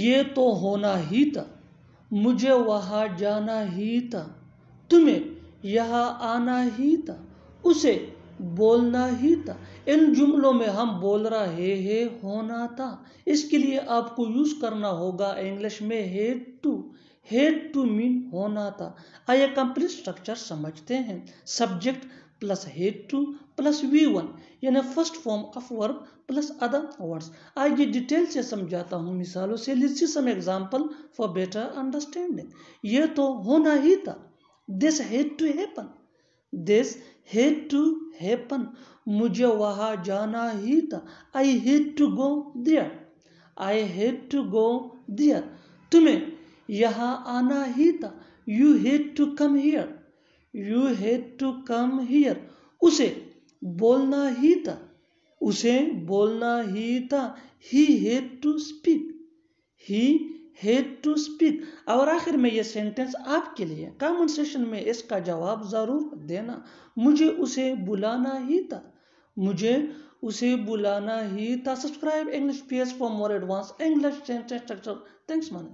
ये तो होना ही था मुझे वहाँ जाना ही था तुम्हें यहाँ आना ही था उसे बोलना ही था इन जुमलों में हम बोल रहा है, है होना था इसके लिए आपको यूज़ करना होगा इंग्लिश में है टू हेड टू मीन होना था आइए कंप्लीट स्ट्रक्चर समझते हैं subject plus had to plus V one यानी first form of verb plus other words आइए डिटेल से समझाता हूँ मिसालों से लिखी some example for better understanding ये तो होना ही था this had to happen this had to happen मुझे वहाँ जाना ही था I had to go there I had to go there तुम्हें यहाँ आना ही था you had to come here you had to come here उसे बोलना ही था उसे बोलना ही था he had to speak he had to speak और आखिर में यह सेंटेंस आपके लिए कॉमन सेशन में इसका जवाब ज़रूर देना मुझे उसे बुलाना ही था मुझे उसे बुलाना ही था subscribe English P for more advance English sentence structure thanks man